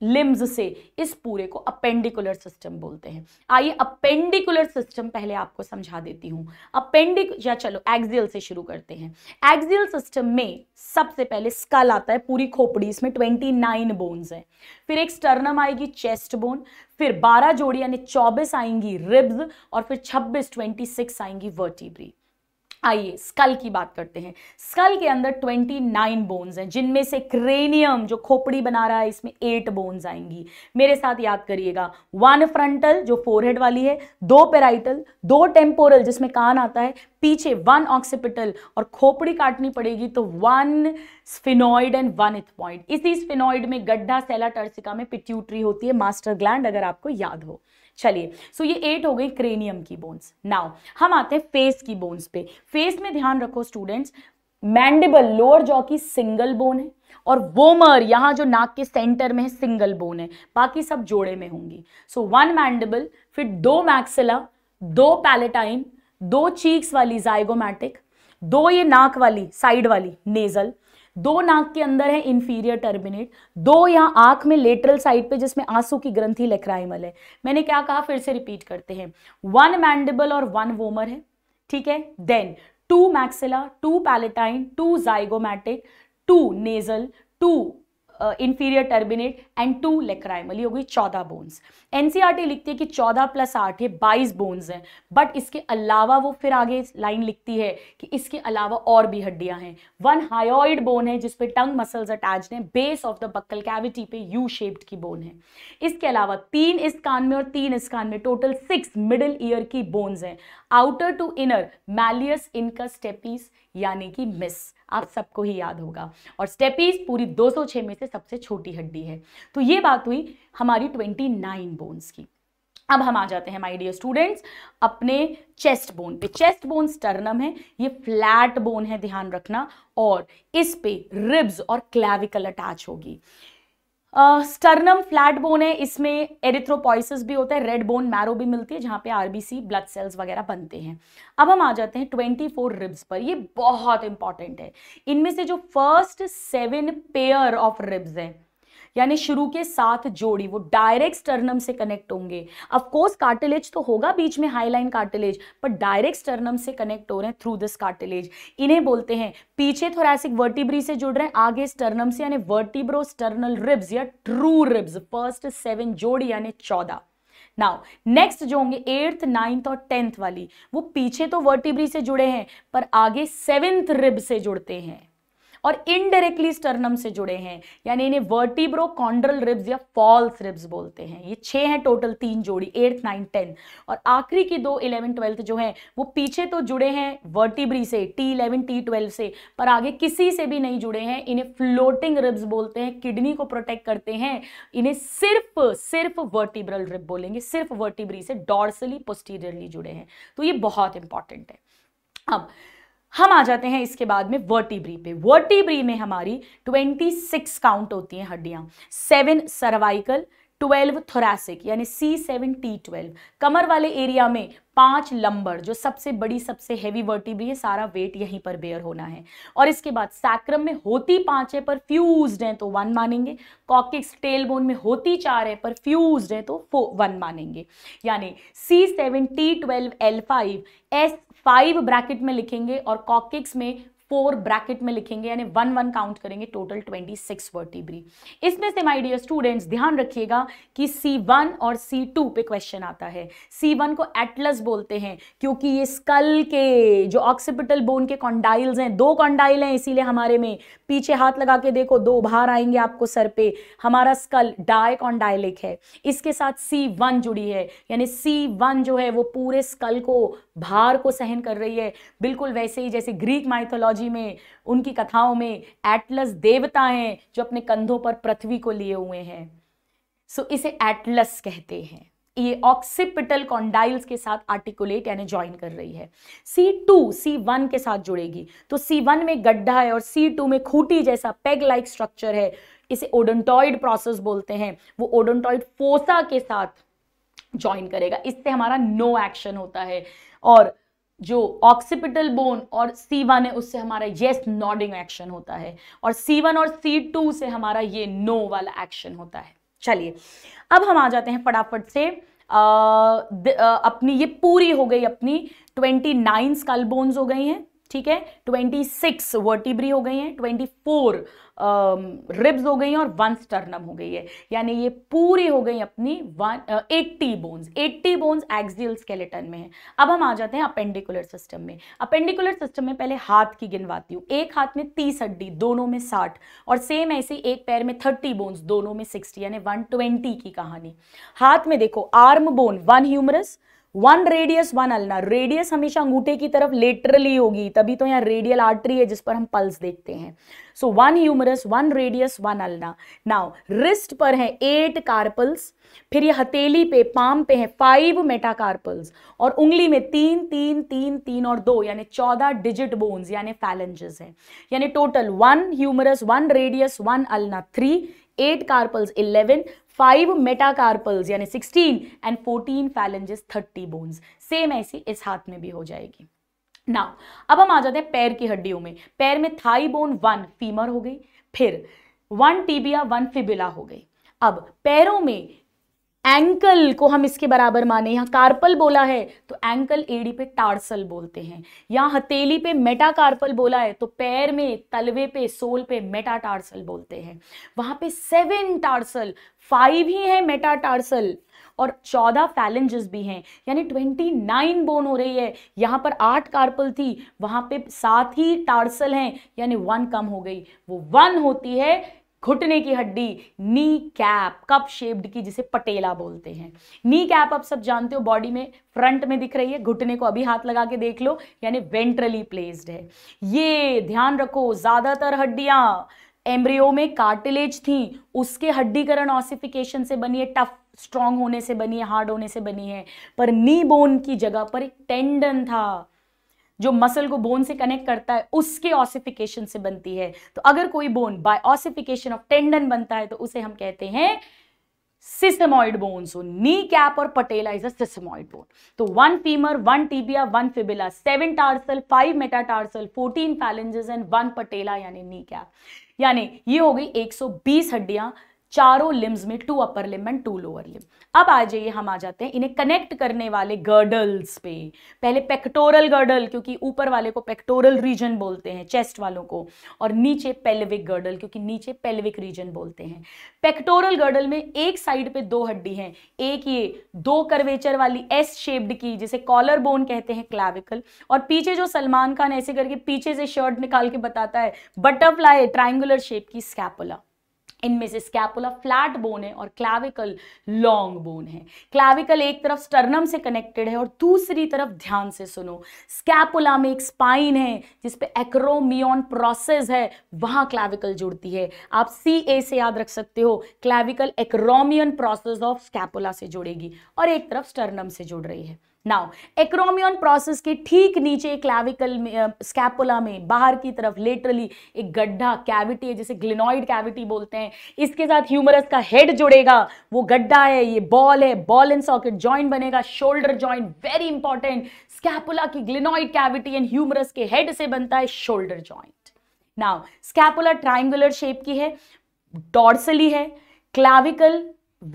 लिम्स से इस पूरे को अपेंडिकुलर सिस्टम बोलते हैं आइए अपेंडिकुलर सिस्टम पहले आपको समझा देती हूँ अपेंडिक या चलो एक्सियल से शुरू करते हैं एक्सियल सिस्टम में सबसे पहले स्कल आता है पूरी खोपड़ी इसमें ट्वेंटी नाइन बोन्स हैं फिर एक स्टर्नम आएगी चेस्ट बोन फिर बारह जोड़ी यानी चौबीस आएंगी रिब्स और फिर छब्बीस ट्वेंटी सिक्स आएंगी वर्टिब्री आइए स्कल की बात करते हैं स्कल के अंदर 29 बोन्स हैं जिनमें से क्रेनियम जो खोपड़ी बना रहा है इसमें एट बोन्स आएंगी मेरे साथ याद करिएगा वन फ्रंटल जो फोरहेड वाली है दो पेराइटल दो टेम्पोरल जिसमें कान आता है पीछे वन ऑक्सीपिटल और खोपड़ी काटनी पड़ेगी तो one sphenoid and one point इसी स्फिनॉइड में गड्ढा सेला टर्सिका में पिट्यूटरी होती है मास्टर ग्लैंड अगर आपको याद हो चलिए सो ये एट हो गई क्रेनियम की बोन्स नाउ हम आते हैं फेस की बोन्स पे फेस में ध्यान रखो स्टूडेंट्स मैंडेबल लोअर जॉ की सिंगल बोन है और वोमर यहां जो नाक के सेंटर में है सिंगल बोन है बाकी सब जोड़े में होंगी सो वन मैंडेबल फिर दो मैक्सिला दो पैलेटाइन दो चीक्स वाली जाइगोमैटिक दो ये नाक वाली साइड वाली नेजल दो नाक के अंदर है इन्फीरियर टर्मिनेट दो यहाँ आंख में लेटरल साइड पे जिसमें आंसू की ग्रंथि लेक्राइमल है मैंने क्या कहा फिर से रिपीट करते हैं वन मैंडेबल और वन वोमर है ठीक है then two maxilla two palatine two zygomatic two nasal two inferior turbinate and two लेक्राइमली हो गई चौदह बोन्स एनसीईआरटी e लिखती है कि चौदह प्लस आठ है बाईस बोन्स हैं बट इसके अलावा वो फिर आगे लाइन लिखती है कि इसके अलावा और भी हड्डियां हैं वन हायोइड बोन है जिसपे टंग मसल्स अटैच हैं base of the buccal cavity पे यू शेप्ड की बोन है इसके अलावा तीन इस कान में और तीन इस कान में टोटल सिक्स मिडिल ईयर की बोन्स हैं आउटर टू इनर मैलियस इनका स्टेपीस यानी कि मिस आप सबको ही याद होगा और स्टेपीज पूरी 206 में से सबसे छोटी हड्डी है तो ये बात हुई हमारी 29 बोन्स की अब हम आ जाते हैं माय डियर स्टूडेंट्स अपने चेस्ट बोन पे चेस्ट बोन स्टर्नम है ये फ्लैट बोन है ध्यान रखना और इस पे रिब्स और क्लैविकल अटैच होगी स्टर्नम फ्लैट बोन है इसमें एरिथ्रोपॉइसिस भी होता है रेड बोन मैरो भी मिलती है जहाँ पे आरबीसी ब्लड सेल्स वगैरह बनते हैं अब हम आ जाते हैं 24 रिब्स पर ये बहुत इंपॉर्टेंट है इनमें से जो first seven pair of ribs है यानी शुरू के साथ जोड़ी वो डायरेक्ट स्टर्नम से कनेक्ट होंगे अफकोर्स कार्टिलेज तो होगा बीच में हाईलाइन कार्टिलेज पर डायरेक्ट स्टर्नम से कनेक्ट हो रहे हैं थ्रू दिस कार्टिलेज इन्हें बोलते हैं पीछे थोरासिक वर्टिब्री से जुड़ रहे हैं आगे स्टर्नम से यानी वर्टिब्रो स्टर्नल रिब्स या ट्रू रिब्स फर्स्ट सेवन जोड़ी यानी चौदह नाउ नेक्स्ट जो होंगे एट्थ नाइन्थ और टेंथ वाली वो पीछे तो वर्टिब्री से जुड़े हैं पर आगे सेवेंथ रिब से जुड़ते हैं और इनडायरेक्टली स्टर्नम से जुड़े हैं यानी इन्हें वर्टिब्रो कॉन्ड्रल रिब्स या फॉल्स रिब्स बोलते हैं ये छह हैं टोटल तीन जोड़ी एट्थ नाइन्थ टेंथ और आखिरी की दो इलेवन ट्वेल्थ जो हैं वो पीछे तो जुड़े हैं वर्टिब्री से टी इलेवन टी ट्वेल्व से पर आगे किसी से भी नहीं जुड़े हैं इन्हें फ्लोटिंग रिब्स बोलते हैं किडनी को प्रोटेक्ट करते हैं इन्हें सिर्फ सिर्फ वर्टिब्रल रिब बोलेंगे सिर्फ वर्टिब्री से डॉर्सली पोस्टीरियरली जुड़े हैं तो ये बहुत इंपॉर्टेंट है अब हम आ जाते हैं इसके बाद में वर्टिब्री पे वर्टिब्री में हमारी 26 काउंट होती हैं हड्डियाँ सेवन सर्वाइकल ट्वेल्व थोरासिक यानी सी सेवन टी ट्वेल्व कमर वाले एरिया में पांच लंबर जो सबसे बड़ी सबसे हैवी वर्टिब्री है सारा वेट यहीं पर बेयर होना है और इसके बाद सैक्रम में होती पांच है पर फ्यूज्ड हैं तो वन मानेंगे कॉकिक्स टेल बोन में होती चार है पर फ्यूज्ड है तो फो वन मानेंगे यानी C seven T twelve L five S five bracket में लिखेंगे और कॉकिक्स में फोर ब्रैकेट में लिखेंगे यानी वन वन काउंट करेंगे टोटल ट्वेंटी सिक्स वर्टिब्री इसमें से माय डियर स्टूडेंट्स ध्यान रखिएगा कि सी वन और सी टू पे क्वेश्चन आता है सी वन को एटलस बोलते हैं क्योंकि ये स्कल के जो ऑक्सीपिटल बोन के कॉन्डाइल्स हैं दो कॉन्डाइल हैं इसीलिए हमारे में पीछे हाथ लगा के देखो दो बाहर आएंगे आपको सर पे हमारा स्कल डाय कॉन्डाइलिक है इसके साथ सी जुड़ी है यानी सी जो है वो पूरे स्कल को भार को सहन कर रही है बिल्कुल वैसे ही जैसे ग्रीक माइथोलॉजी में उनकी कथाओं में एटलस देवता हैं जो अपने कंधों पर पृथ्वी को लिए हुए हैं सो so, इसे एटलस कहते हैं ये ऑक्सीपिटल कॉन्डाइल्स के साथ आर्टिकुलेट यानी ज्वाइन कर रही है सी टू सी वन के साथ जुड़ेगी तो सी वन में गड्ढा है और सी टू में खूटी जैसा पेग लाइक स्ट्रक्चर है इसे ओडोंटॉइड प्रोसेस बोलते हैं वो ओडोंटॉइड फोसा के साथ ज्वाइन करेगा इससे हमारा नो एक्शन होता है और जो ऑक्सीपिटल बोन और C1 है उससे हमारा येस नॉडिंग एक्शन होता है और C1 और C2 से हमारा ये नो no वाला एक्शन होता है चलिए अब हम आ जाते हैं फटाफट से आ, द, आ, अपनी ये पूरी हो गई अपनी ट्वेंटी नाइन स्कल बोन्स हो गई हैं ठीक है 26 वर्टिब्री हो गई हैं 24 रिब्स um, हो गई और वन स्टर्नम हो गई है यानी ये पूरी हो गई अपनी one eighty bones eighty bones axial skeleton में है अब हम आ जाते हैं अपेंडिकुलर सिस्टम में अपेंडिकुलर सिस्टम में पहले हाथ की गिनवाती हूँ एक हाथ में तीस हड्डी दोनों में साठ और सेम ऐसे एक पैर में थर्टी बोन्स दोनों में सिक्सटी यानी वन की कहानी हाथ में देखो arm bone one humerus one radius one ulna radius हमेशा अंगूठे की तरफ लेटरली होगी तभी तो यहाँ रेडियल आर्टरी है जिस पर हम पल्स देखते हैं so one humerus one radius one ulna now wrist पर है एट कार्पल्स फिर ये हथेली पे पाम पे है फाइव मेटाकार्पल्स और उंगली में तीन तीन तीन तीन और दो यानी चौदह डिजिट बोन्स यानी फैलेंजेस है यानी total one humerus one radius one ulna three eight carpals eleven five metacarpals यानी sixteen and fourteen phalanges thirty bones same ऐसी इस हाथ में भी हो जाएगी नाउ अब हम आ जाते हैं पैर की हड्डियों में पैर में थाई बोन वन फीमर हो गई फिर वन टीबिया वन फिबिला हो गई अब पैरों में एंकल को हम इसके बराबर माने यहाँ कार्पल बोला है तो एंकल एडी पे टार्सल बोलते हैं यहाँ हथेली पे मेटाकार्पल बोला है तो पैर में तलवे पे सोल पे मेटा टार्सल बोलते हैं वहां पे सेवन टार्सल फाइव ही है मेटा टार्सल और चौदह फैलेंजेस भी हैं यानी ट्वेंटी नाइन बोन हो रही है यहाँ पर आठ कार्पल थी वहां पे सात ही टार्सल हैं यानी वन कम हो गई वो वन होती है घुटने की हड्डी नी कैप कप शेप्ड की जिसे पटेला बोलते हैं नी कैप आप सब जानते हो बॉडी में फ्रंट में दिख रही है घुटने को अभी हाथ लगा के देख लो यानी वेंट्रली प्लेस्ड है ये ध्यान रखो ज़्यादातर हड्डियां एम्ब्रियो में कार्टिलेज थी उसके हड्डीकरण ऑसिफिकेशन से बनी है टफ स्ट्रांग होने से बनी है हार्ड होने से बनी है पर नी बोन की जगह पर एक टेंडन था जो मसल को बोन से कनेक्ट करता है उसके ऑसिफिकेशन से बनती है तो अगर कोई bone by ossification of tendon बनता है तो उसे हम कहते हैं सिस्टमॉइड बोन सो नी कैप और पटेला इज अस्टमॉइड बोन तो one femur one tibia one fibula seven tarsal five metatarsal fourteen phalanges and one patella यानी नी कैप यानी ये हो गई 120 हड्डियां चारों लिम्स में two upper limb and two lower limb अब आ जाइए हम आ जाते हैं इन्हें कनेक्ट करने वाले गर्डल्स पे पहले पेक्टोरल गर्डल क्योंकि ऊपर वाले को पेक्टोरल रीजन बोलते हैं चेस्ट वालों को और नीचे पेल्विक गर्डल क्योंकि नीचे पेल्विक रीजन बोलते हैं पेक्टोरल गर्डल में एक साइड पे दो हड्डी हैं एक ये दो कर्वेचर वाली एस शेप्ड की जिसे कॉलर बोन कहते हैं क्लाविकल और पीछे जो सलमान खान ऐसे करके पीछे से शर्ट निकाल के बताता है बटरफ्लाई ट्राइंगुलर शेप की स्कैपुला इनमें से स्कैपुला फ्लैट बोन है और क्लाविकल लॉन्ग बोन है क्लाविकल एक तरफ स्टर्नम से कनेक्टेड है और दूसरी तरफ ध्यान से सुनो स्कैपुला में एक स्पाइन है जिसपे एक्रोमियन प्रोसेस है वहां क्लाविकल जुड़ती है आप सी ए से याद रख सकते हो clavicle acromion process of scapula से जुड़ेगी और एक तरफ स्टर्नम से जुड़ रही है नाउ एक्रोमियन प्रोसेस के ठीक नीचे क्लाविकल में स्कैपुला में बाहर की तरफ लेटरली एक गड्ढा कैविटी है जिसे ग्लिनॉइड कैविटी बोलते हैं इसके साथ ह्यूमरस का हेड जुड़ेगा वो गड्ढा है ये बॉल है बॉल एंड सॉकेट जॉइंट बनेगा shoulder joint very important scapula की ग्लिनॉइड कैविटी एंड ह्यूमरस के हेड से बनता है shoulder joint now scapula triangular shape की है डॉर्सली है क्लाविकल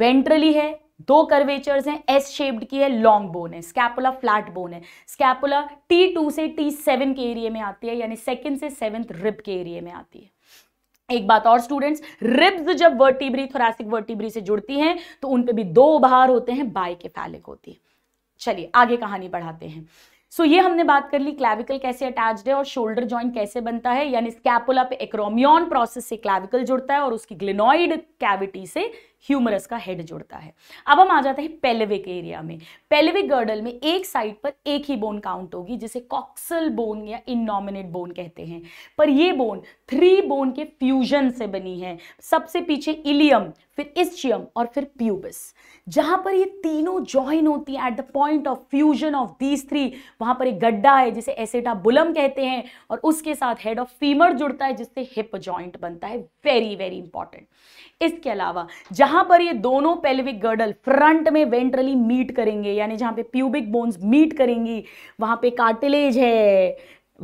वेंट्रली है दो कर्वेचर्स हैं एस शेप्ड की है लॉन्ग बोन है स्कैपुला फ्लैट बोन है स्कैपुला टी टू से टी सेवन के एरिए में आती है यानी सेकेंड से सेवन्थ रिब के एरिए में आती है एक बात और स्टूडेंट्स रिब्स जब वर्टिब्री थोरासिक वर्टिब्री से जुड़ती हैं तो उन पे भी दो उभार होते हैं के फैलिक होती है चलिए आगे कहानी बढ़ाते हैं सो so, ये हमने बात कर ली क्लैविकल कैसे अटैच्ड है और शोल्डर जॉइंट कैसे बनता है यानी स्कैपुला पे एक्रोमियन प्रोसेस से क्लैविकल जुड़ता है और उसकी ग्लिनॉइड कैविटी से ह्यूमरस का हेड जुड़ता है अब हम आ जाते हैं पेल्विक एरिया में पेल्विक गर्डल में एक साइड पर एक ही बोन काउंट होगी जिसे कॉक्सल बोन या इनोमिनेट बोन कहते हैं पर ये बोन थ्री बोन के फ्यूजन से बनी है सबसे पीछे इलियम फिर इस्चियम और फिर प्यूबिस जहां पर ये तीनों ज्वाइन होती है at the point of fusion of these three वहां पर एक गड्ढा है जिसे एसेटा बुलम कहते हैं और उसके साथ हेड ऑफ फीमर जुड़ता है जिससे हिप जॉइंट बनता है वेरी वेरी इंपॉर्टेंट इसके अलावा जहां जहां पर ये दोनों पेल्विक गर्डल फ्रंट में वेंट्रली मीट करेंगे यानी जहां पे प्यूबिक बोन्स मीट करेंगी वहां पे कार्टिलेज है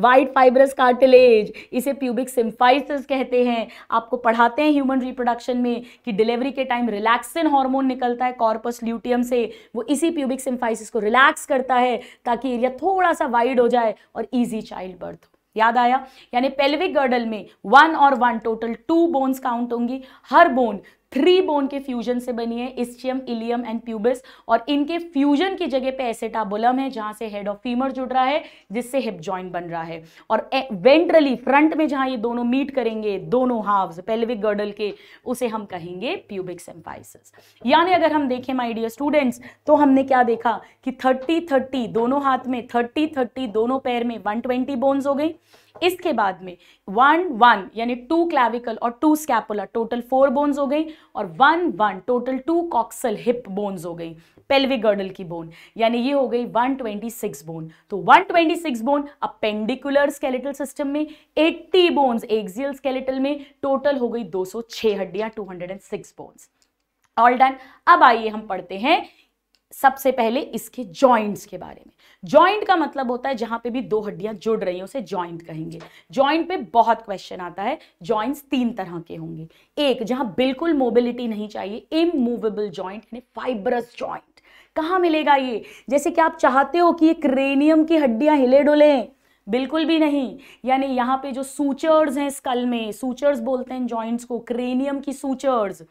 वाइट फाइबरस कार्टिलेज इसे प्यूबिक सिम्फाइसिस कहते हैं आपको पढ़ाते हैं ह्यूमन रिप्रोडक्शन में कि डिलीवरी के टाइम रिलैक्सिन हार्मोन निकलता है कॉर्पस ल्यूटियम से वो इसी प्यूबिक सिम्फाइसिस को रिलैक्स करता है ताकि एरिया थोड़ा सा वाइड हो जाए और ईजी चाइल्ड बर्थ याद आया यानी पेल्विक गर्डल में वन और one total two bones count होंगी हर बोन थ्री बोन के फ्यूजन से बनी है इस्चियम इलियम एंड प्यूबिस और इनके फ्यूजन की जगह पे एसेटाबुलम है जहां से हेड ऑफ फीमर जुड़ रहा है जिससे हिप ज्वाइंट बन रहा है और वेंट्रली फ्रंट में जहां ये दोनों मीट करेंगे दोनों हाव्स पेल्विक गर्डल के उसे हम कहेंगे प्यूबिक सेम्फाइसिस यानी अगर हम देखें माइडियर डियर स्टूडेंट्स तो हमने क्या देखा कि थर्टी थर्टी दोनों हाथ में थर्टी थर्टी दोनों पैर में वन ट्वेंटी बोन्स हो गई इसके बाद में वन वन यानी टू क्लैविकल और two scapular total four bones हो गई और one one total two coxal hip bones हो गई पेल्विक गर्डल की बोन यानी ये हो गई 126 बोन तो 126 बोन अपेंडिकुलर स्केलेटल सिस्टम में 80 बोन्स एक्सियल स्केलेटल में टोटल हो गई 206 हड्डियां 206 बोन्स ऑल डन अब आइए हम पढ़ते हैं सबसे पहले इसके जॉइंट्स के बारे में जॉइंट का मतलब होता है जहां पे भी दो हड्डियां जुड़ रही हैं उसे जॉइंट कहेंगे जॉइंट पे बहुत क्वेश्चन आता है जॉइंट्स तीन तरह के होंगे एक जहां बिल्कुल मोबिलिटी नहीं चाहिए इमूवेबल जॉइंट यानी फाइबरस जॉइंट कहाँ मिलेगा ये जैसे कि आप चाहते हो कि ये क्रेनियम की हड्डियां हिले डुलें बिल्कुल भी नहीं यानी यहाँ पे जो सूचर्स हैं स्कल में सूचर्स बोलते हैं जॉइंट्स को क्रेनियम की sutures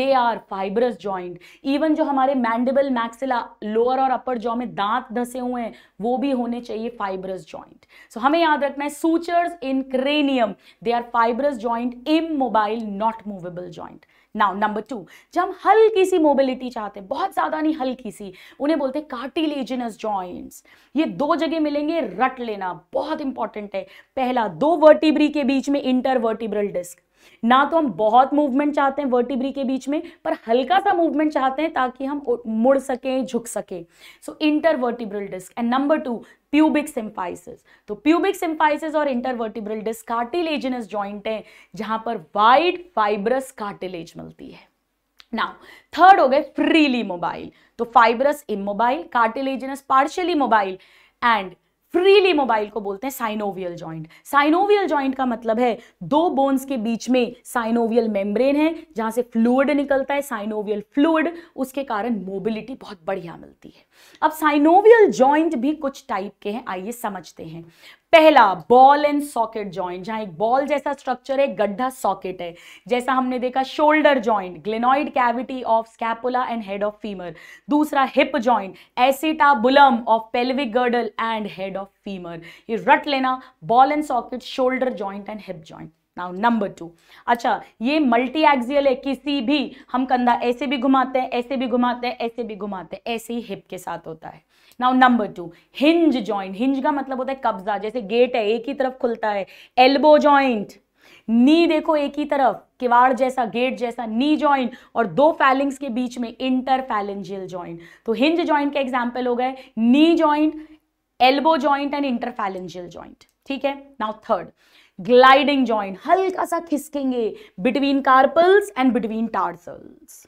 they are fibrous joint even जो हमारे मैंडेबल मैक्सिला लोअर और अपर जॉ में दांत धसे हुए हैं वो भी होने चाहिए फाइबरस जॉइंट सो हमें याद रखना है sutures in cranium they are fibrous joint immobile not movable joint now number two जब हल्की सी मोबिलिटी चाहते हैं बहुत ज़्यादा नहीं हल्की सी उन्हें बोलते हैं कार्टिलेजिनस जॉइंट्स ये दो जगह मिलेंगे रट लेना बहुत इंपॉर्टेंट है पहला दो वर्टिब्री के बीच में इंटर वर्टिब्रल डिस्क ना तो हम बहुत मूवमेंट चाहते हैं वर्टिब्री के बीच में पर हल्का सा मूवमेंट चाहते हैं ताकि हम मुड़ सकें झुक सकें so intervertebral disc and number two pubic symphysis तो प्यूबिक सिंफाइसिस और इंटरवर्टिब्रल डिस्कार्टिलेजिनस जॉइंट है जहां पर वाइड फाइब्रस कार्टिलेज मिलती है नाउ थर्ड हो गए फ्रीली मोबाइल तो fibrous immobile cartilaginous partially mobile and freely mobile को बोलते हैं साइनोवियल जॉइंट साइनोवियल जॉइंट का मतलब है दो बोन्स के बीच में साइनोवियल मेम्ब्रेन है जहां से फ्लूड निकलता है साइनोवियल फ्लूड उसके कारण मोबिलिटी बहुत बढ़िया मिलती है अब साइनोवियल जॉइंट भी कुछ टाइप के हैं आइए समझते हैं पहला बॉल एंड सॉकेट जॉइंट जहां एक बॉल जैसा स्ट्रक्चर है गड्ढा सॉकेट है जैसा हमने देखा shoulder joint glenoid cavity of scapula and head of femur दूसरा hip joint acetabulum of pelvic girdle and head of femur ये रट लेना ball and socket shoulder joint and hip joint now number two अच्छा ये मल्टी एक्सियल है किसी भी हम कंधा ऐसे भी घुमाते हैं ऐसे भी घुमाते हैं ऐसे भी घुमाते हैं ऐसे ही हिप के साथ होता है now number two hinge joint hinge का मतलब होता है कब्जा जैसे गेट है एक ही तरफ खुलता है एल्बो जॉइंट नी देखो एक ही तरफ किवाड़ जैसा गेट जैसा नी जॉइंट और दो फैलिंग्स के बीच में इंटर फैलेंजियल जॉइंट तो हिंज जॉइंट के एग्जाम्पल हो गए knee joint elbow joint and interphalangeal joint ठीक है नाउ थर्ड ग्लाइडिंग जॉइंट हल्का सा खिसकेंगे between carpals and between tarsals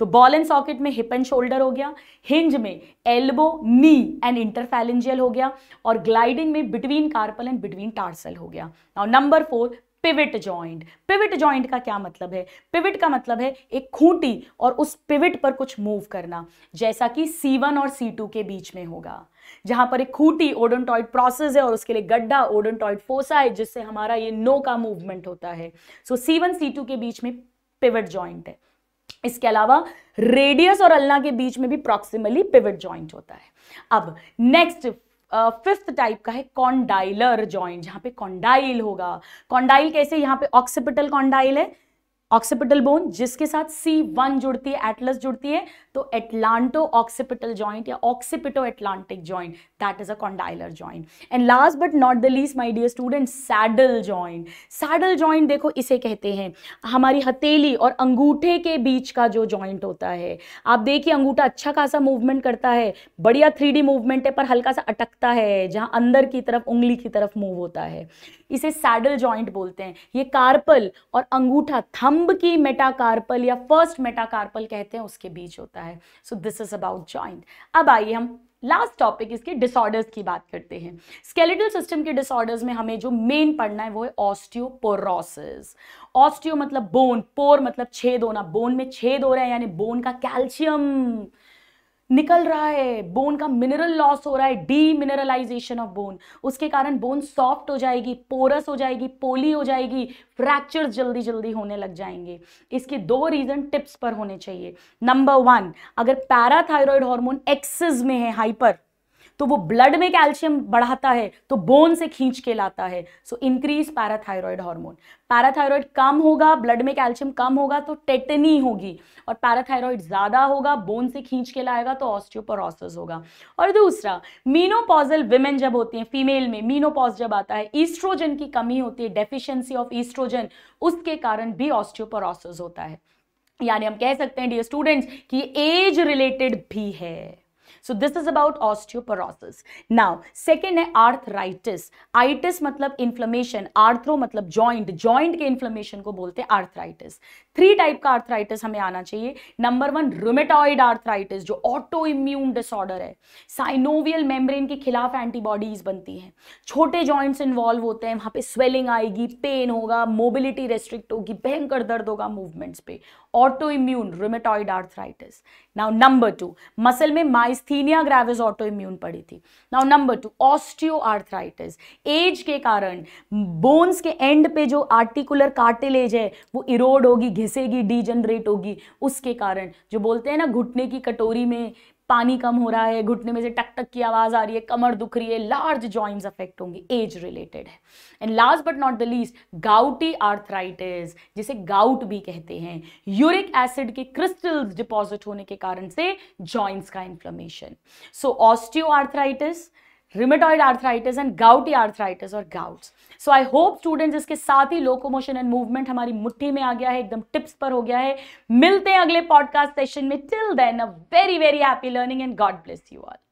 तो बॉल एंड सॉकेट में हिप एंड शोल्डर हो गया हिंज में एल्बो नी एंड इंटरफेलेंजियल हो गया और ग्लाइडिंग में between carpal and between tarsal हो गया और number four pivot joint pivot joint का क्या मतलब है पिविट का मतलब है एक खूंटी और उस पिविट पर कुछ मूव करना जैसा कि C1 और C2 के बीच में होगा जहां पर एक खूंटी ओडोनटॉइड प्रोसेस है और उसके लिए गड्ढा ओडोनटॉइड फोसा है जिससे हमारा ये नो का मूवमेंट होता है सो सी वन के बीच में पिविट जॉइंट है इसके अलावा रेडियस और अल्ना के बीच में भी प्रॉक्सिमली पिविट ज्वाइंट होता है अब नेक्स्ट फिफ्थ टाइप का है कॉन्डाइलर जॉइंट जहां पे कॉन्डाइल होगा कॉन्डाइल कैसे यहां पे ऑक्सीपिटल कॉन्डाइल है ऑक्सीपिटल बोन जिसके साथ सी वन जुड़ती है एटलस जुड़ती है तो एटलांटो ऑक्सीपिटल जॉइंट या occipito atlantic joint that is a condylar joint and last but not the least my dear student saddle joint saddle joint देखो इसे कहते हैं हमारी हथेली और अंगूठे के बीच का जो ज्वाइंट होता है आप देखिए अंगूठा अच्छा खासा मूवमेंट करता है बढ़िया थ्री मूवमेंट है पर हल्का सा अटकता है जहां अंदर की तरफ उंगली की तरफ मूव होता है इसे सैडल ज्वाइंट बोलते हैं ये कार्पल और अंगूठा थंब की मेटाकार्पल या फर्स्ट मेटाकार्पल कहते हैं उसके बीच होता है होता है so this is about joint अब आइए हम लास्ट टॉपिक इसके डिसऑर्डर्स की बात करते हैं स्केलेटल सिस्टम के डिसऑर्डर्स में हमें जो मेन पढ़ना है वो है ऑस्टियोपोरोसिस ऑस्टियो मतलब बोन पोर मतलब छेद होना बोन में छेद हो रहा है यानी बोन का कैल्शियम निकल रहा है बोन का मिनरल लॉस हो रहा है डी मिनरलाइजेशन ऑफ बोन उसके कारण बोन सॉफ्ट हो जाएगी पोरस हो जाएगी पोली हो जाएगी फ्रैक्चर जल्दी जल्दी होने लग जाएंगे इसके दो रीज़न टिप्स पर होने चाहिए नंबर वन अगर पैराथायरॉयड हार्मोन एक्सेस में है हाइपर तो वो ब्लड में कैल्शियम बढ़ाता है तो बोन से खींच के लाता है so increase parathyroid hormone parathyroid कम होगा ब्लड में कैल्शियम कम होगा तो टेटनी होगी और पैराथायरॉयड ज़्यादा होगा बोन से खींच के लाएगा तो ऑस्टियोपोरोसिस होगा और दूसरा मीनोपॉजल विमेन जब होती हैं फीमेल में मीनोपॉज जब आता है ईस्ट्रोजन की कमी होती है डेफिशियंसी ऑफ ईस्ट्रोजन उसके कारण भी ऑस्टियोपोरोसिस होता है यानी हम कह सकते हैं डियर स्टूडेंट्स कि एज रिलेटेड भी है so this is about osteoporosis now second है आर्थराइटिस आइटिस मतलब इन्फ्लेमेशन आर्थ्रो मतलब जॉइंट जॉइंट के इन्फ्लेमेशन को बोलते हैं आर्थराइटिस थ्री टाइप का आर्थराइटिस हमें आना चाहिए नंबर वन रोमेटॉइड आर्थराइटिस जो ऑटो इम्यून डिसऑर्डर है साइनोवियल मेम्ब्रेन के खिलाफ एंटीबॉडीज बनती हैं छोटे जॉइंट्स इन्वॉल्व होते हैं वहां पे स्वेलिंग आएगी पेन होगा मोबिलिटी रेस्ट्रिक्ट होगी भयंकर दर्द होगा मूवमेंट्स पे autoimmune rheumatoid arthritis now number two muscle में माइस्थीनिया ग्रेविस ऑटोइम्यून पड़ी थी now number two osteo arthritis age के कारण बोन्स के एंड पे जो आर्टिकुलर कार्टिलेज है वो इरोड होगी घिसेगी डीजनरेट होगी उसके कारण जो बोलते हैं ना घुटने की कटोरी में पानी कम हो रहा है घुटने में से टक टक की आवाज़ आ रही है कमर दुख रही है लार्ज जॉइंट्स अफेक्ट होंगे एज रिलेटेड है and last but not the least gouty arthritis जिसे गाउट भी कहते हैं यूरिक एसिड के क्रिस्टल्स डिपॉजिट होने के कारण से जॉइंट्स का inflammation so osteo arthritis rheumatoid arthritis and gouty arthritis और gouts so I hope student इसके साथ ही लोकोमोशन एंड मूवमेंट हमारी मुट्ठी में आ गया है एकदम टिप्स पर हो गया है मिलते हैं अगले पॉडकास्ट सेशन में till then a very very happy learning and God bless you all